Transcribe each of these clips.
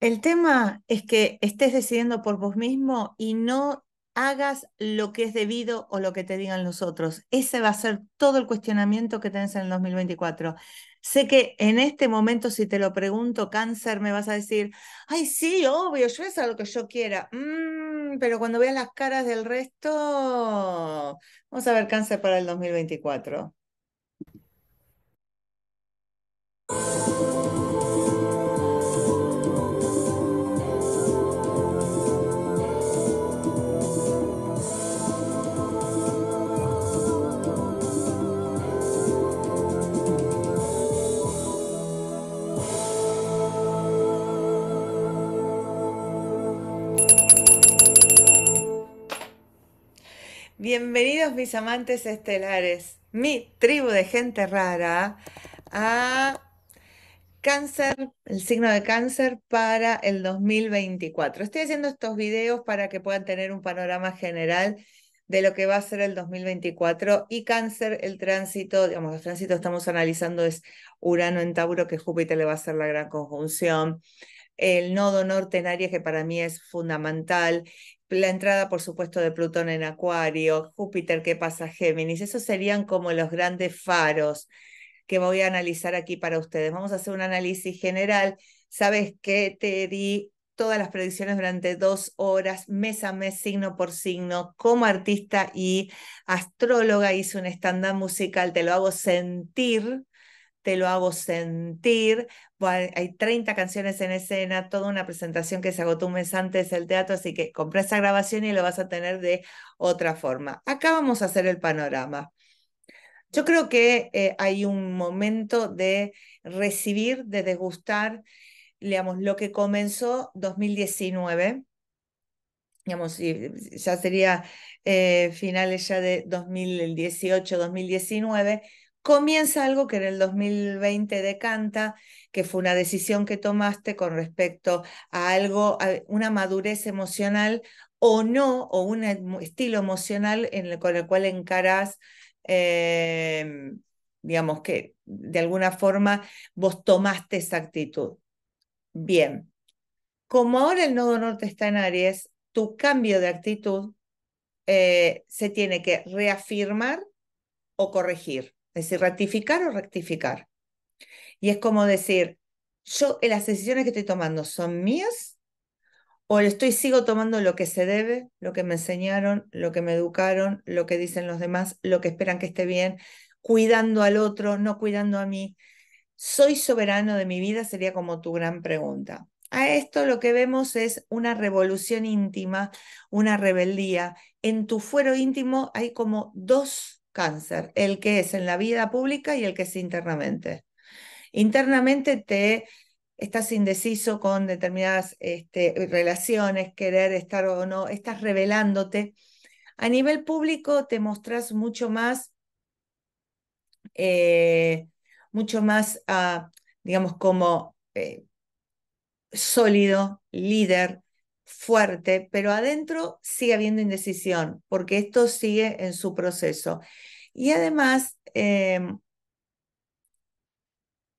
El tema es que estés decidiendo por vos mismo y no hagas lo que es debido o lo que te digan los otros. Ese va a ser todo el cuestionamiento que tenés en el 2024. Sé que en este momento, si te lo pregunto, cáncer, me vas a decir, ay, sí, obvio, yo es a lo que yo quiera. Mm, pero cuando veas las caras del resto, vamos a ver cáncer para el 2024. Bienvenidos mis amantes estelares, mi tribu de gente rara, a cáncer, el signo de cáncer para el 2024. Estoy haciendo estos videos para que puedan tener un panorama general de lo que va a ser el 2024 y cáncer, el tránsito, digamos, el tránsito estamos analizando es Urano en Tauro, que Júpiter le va a hacer la gran conjunción, el nodo norte en Aries, que para mí es fundamental, la entrada, por supuesto, de Plutón en Acuario, Júpiter qué pasa Géminis, esos serían como los grandes faros que voy a analizar aquí para ustedes. Vamos a hacer un análisis general. Sabes que te di todas las predicciones durante dos horas, mes a mes, signo por signo. Como artista y astróloga hice un stand-up musical, te lo hago sentir te lo hago sentir. hay 30 canciones en escena, toda una presentación que se agotó un mes antes del teatro, así que compré esa grabación y lo vas a tener de otra forma. Acá vamos a hacer el panorama. Yo creo que eh, hay un momento de recibir, de degustar, digamos, lo que comenzó 2019, digamos, ya sería eh, finales ya de 2018, 2019, comienza algo que en el 2020 decanta, que fue una decisión que tomaste con respecto a algo, una madurez emocional o no, o un estilo emocional en el, con el cual encarás, eh, digamos que de alguna forma vos tomaste esa actitud. Bien, como ahora el nodo norte está en Aries, tu cambio de actitud eh, se tiene que reafirmar o corregir. Es decir, ratificar o rectificar. Y es como decir, yo eh, las decisiones que estoy tomando son mías o estoy sigo tomando lo que se debe, lo que me enseñaron, lo que me educaron, lo que dicen los demás, lo que esperan que esté bien, cuidando al otro, no cuidando a mí. ¿Soy soberano de mi vida? Sería como tu gran pregunta. A esto lo que vemos es una revolución íntima, una rebeldía. En tu fuero íntimo hay como dos cáncer, el que es en la vida pública y el que es internamente. Internamente te estás indeciso con determinadas este, relaciones, querer estar o no, estás revelándote. A nivel público te mostras mucho más, eh, mucho más, ah, digamos, como eh, sólido, líder, fuerte, pero adentro sigue habiendo indecisión, porque esto sigue en su proceso. Y además, em,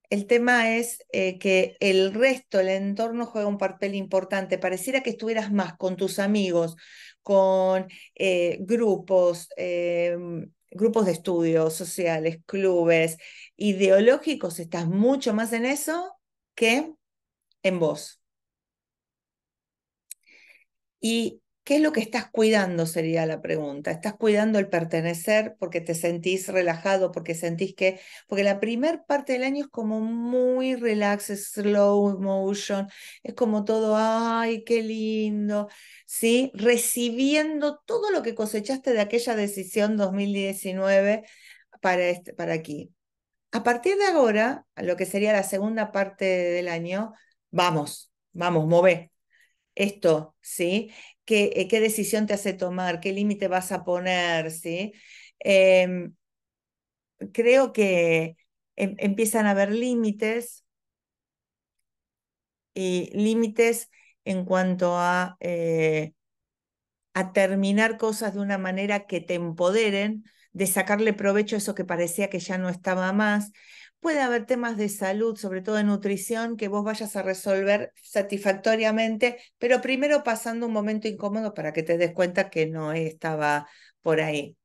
el tema es eh, que el resto, el entorno juega un papel importante. Pareciera que estuvieras más con tus amigos, con eh, grupos, em, grupos de estudios sociales, clubes, ideológicos, estás mucho más en eso que en vos. ¿Y qué es lo que estás cuidando? Sería la pregunta. ¿Estás cuidando el pertenecer porque te sentís relajado, porque sentís que... Porque la primer parte del año es como muy relax, slow motion, es como todo, ay, qué lindo, ¿sí? Recibiendo todo lo que cosechaste de aquella decisión 2019 para, este, para aquí. A partir de ahora, lo que sería la segunda parte del año, vamos, vamos, move, esto, ¿sí? ¿Qué, eh, qué decisión te hace tomar? ¿Qué límite vas a poner? ¿sí? Em, creo que em, empiezan a haber límites y límites en cuanto a, eh, a terminar cosas de una manera que te empoderen, de sacarle provecho a eso que parecía que ya no estaba más puede haber temas de salud, sobre todo de nutrición, que vos vayas a resolver satisfactoriamente, pero primero pasando un momento incómodo para que te des cuenta que no estaba por ahí.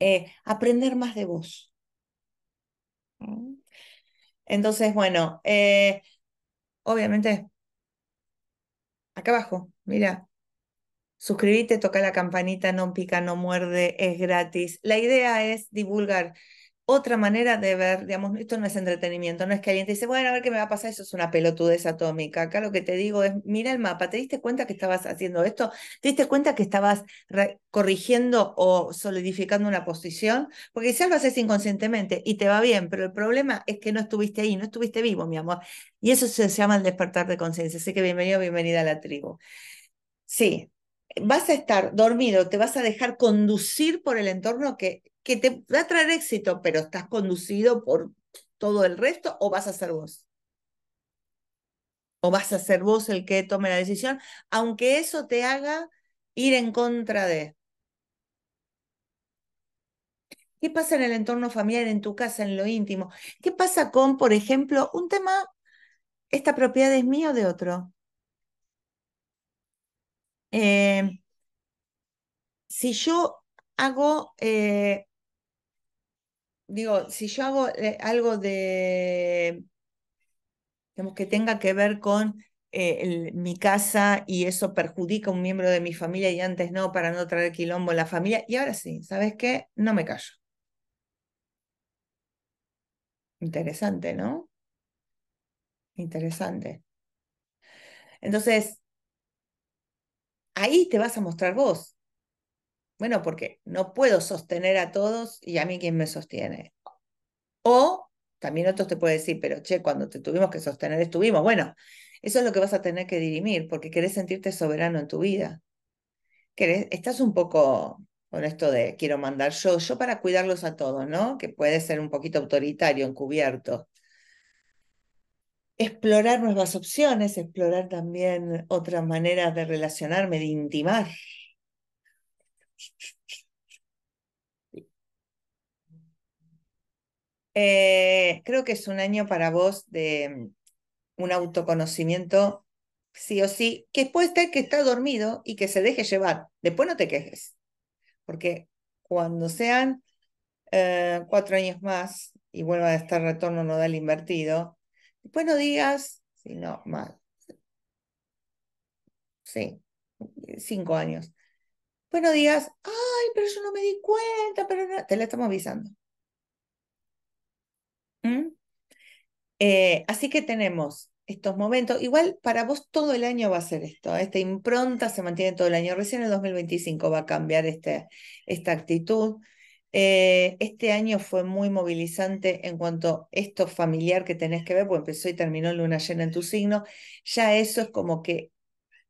Eh, aprender más de vos. Entonces, bueno, eh, obviamente, acá abajo, mira, suscríbete, toca la campanita, no pica, no muerde, es gratis. La idea es divulgar otra manera de ver, digamos, esto no es entretenimiento, no es que alguien te dice, bueno, a ver qué me va a pasar, eso es una pelotudez atómica. Acá lo que te digo es, mira el mapa, ¿te diste cuenta que estabas haciendo esto? ¿Te diste cuenta que estabas corrigiendo o solidificando una posición? Porque quizás lo haces inconscientemente y te va bien, pero el problema es que no estuviste ahí, no estuviste vivo, mi amor. Y eso se llama el despertar de conciencia. Así que bienvenido, bienvenida a la tribu. Sí, vas a estar dormido, te vas a dejar conducir por el entorno que que te va a traer éxito, pero estás conducido por todo el resto o vas a ser vos. O vas a ser vos el que tome la decisión, aunque eso te haga ir en contra de. ¿Qué pasa en el entorno familiar, en tu casa, en lo íntimo? ¿Qué pasa con, por ejemplo, un tema, esta propiedad es mía o de otro? Eh, si yo hago eh, digo, si yo hago eh, algo de, digamos, que tenga que ver con eh, mi casa y eso perjudica a un miembro de mi familia y antes no, para no traer quilombo en la familia, y ahora sí, ¿sabes qué? No me callo. Interesante, ¿no? Interesante. Entonces, ahí te vas a mostrar vos. Bueno, porque no puedo sostener a todos y a mí quién me sostiene. O también otros te pueden decir, pero che, cuando te tuvimos que sostener, estuvimos. Bueno, eso es lo que vas a tener que dirimir, porque querés sentirte soberano en tu vida. Querés, estás un poco con esto de quiero mandar yo, yo para cuidarlos a todos, ¿no? Que puede ser un poquito autoritario, encubierto. Explorar nuevas opciones, explorar también otras maneras de relacionarme, de intimar, eh, creo que es un año para vos de mm, un autoconocimiento, sí o sí, que puede estar que está dormido y que se deje llevar. Después no te quejes, porque cuando sean eh, cuatro años más y vuelva a estar retorno no nodal invertido, después no digas, no más. Sí, cinco años. Pues no digas, ay, pero yo no me di cuenta, pero te la estamos avisando. ¿Mm? Eh, así que tenemos estos momentos. Igual para vos todo el año va a ser esto. ¿eh? Esta impronta se mantiene todo el año. Recién en el 2025 va a cambiar este, esta actitud. Eh, este año fue muy movilizante en cuanto a esto familiar que tenés que ver, porque empezó y terminó luna llena en tu signo. Ya eso es como que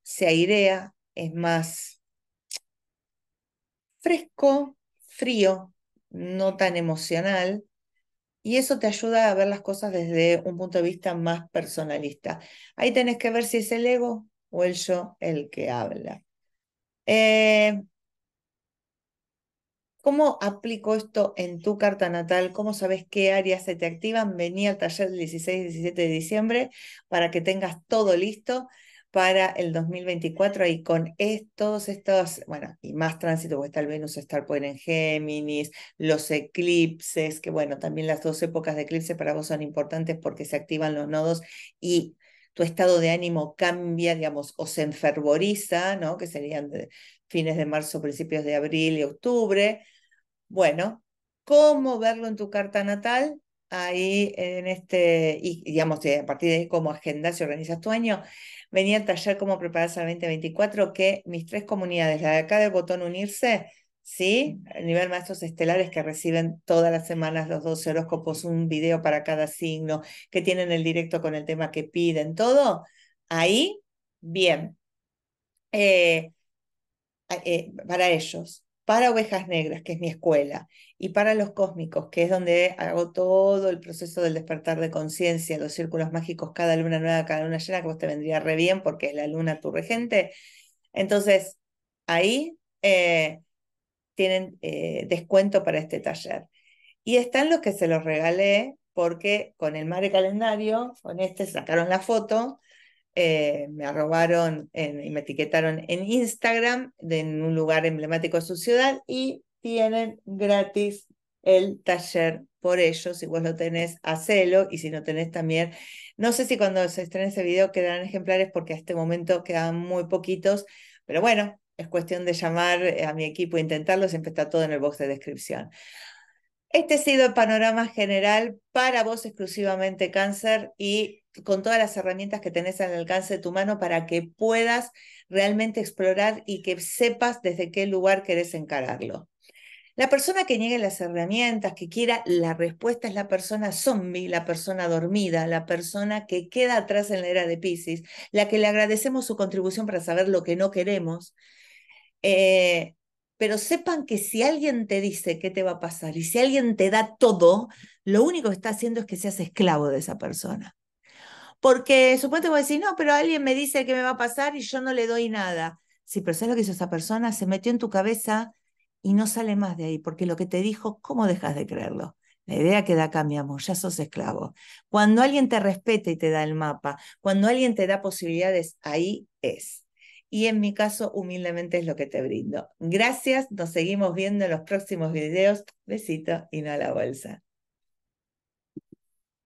se airea, es más fresco, frío, no tan emocional, y eso te ayuda a ver las cosas desde un punto de vista más personalista. Ahí tenés que ver si es el ego o el yo el que habla. Eh, ¿Cómo aplico esto en tu carta natal? ¿Cómo sabes qué áreas se te activan? Vení al taller del 16 17 de diciembre para que tengas todo listo para el 2024 y con estos estos, bueno, y más tránsito, porque está el Venus estar en Géminis, los eclipses, que bueno, también las dos épocas de eclipse para vos son importantes porque se activan los nodos y tu estado de ánimo cambia, digamos, o se enfervoriza, ¿no? Que serían fines de marzo, principios de abril y octubre. Bueno, ¿cómo verlo en tu carta natal? ahí en este, y digamos, eh, a partir de ahí cómo agendas y organizas tu año, venía el taller cómo prepararse al 2024, que mis tres comunidades, la de acá del botón unirse, ¿sí? a nivel maestros estelares que reciben todas las semanas los 12 horóscopos, un video para cada signo, que tienen el directo con el tema que piden, todo, ahí, bien. Eh, eh, para ellos para Ovejas Negras, que es mi escuela, y para Los Cósmicos, que es donde hago todo el proceso del despertar de conciencia, los círculos mágicos, cada luna nueva, cada luna llena, que vos te vendría re bien porque es la luna tu regente. Entonces, ahí eh, tienen eh, descuento para este taller. Y están los que se los regalé porque con el Mare Calendario, con este sacaron la foto, eh, me arrobaron y me etiquetaron en Instagram de en un lugar emblemático de su ciudad y tienen gratis el taller por ellos. Si vos lo tenés, hacelo. Y si no tenés también, no sé si cuando se estrene ese video quedarán ejemplares porque a este momento quedan muy poquitos, pero bueno, es cuestión de llamar a mi equipo e intentarlo. Siempre está todo en el box de descripción. Este ha sido el panorama general para vos exclusivamente cáncer y con todas las herramientas que tenés al alcance de tu mano para que puedas realmente explorar y que sepas desde qué lugar querés encararlo. La persona que niegue las herramientas, que quiera la respuesta, es la persona zombie, la persona dormida, la persona que queda atrás en la era de Pisces, la que le agradecemos su contribución para saber lo que no queremos. Eh, pero sepan que si alguien te dice qué te va a pasar y si alguien te da todo, lo único que está haciendo es que seas esclavo de esa persona. Porque supongo que voy a decir, no, pero alguien me dice qué me va a pasar y yo no le doy nada. Sí, pero ¿sabes lo que hizo esa persona? Se metió en tu cabeza y no sale más de ahí, porque lo que te dijo, ¿cómo dejas de creerlo? La idea queda da cambiamos, ya sos esclavo. Cuando alguien te respeta y te da el mapa, cuando alguien te da posibilidades, ahí es y en mi caso humildemente es lo que te brindo. Gracias, nos seguimos viendo en los próximos videos. Besito y no a la bolsa.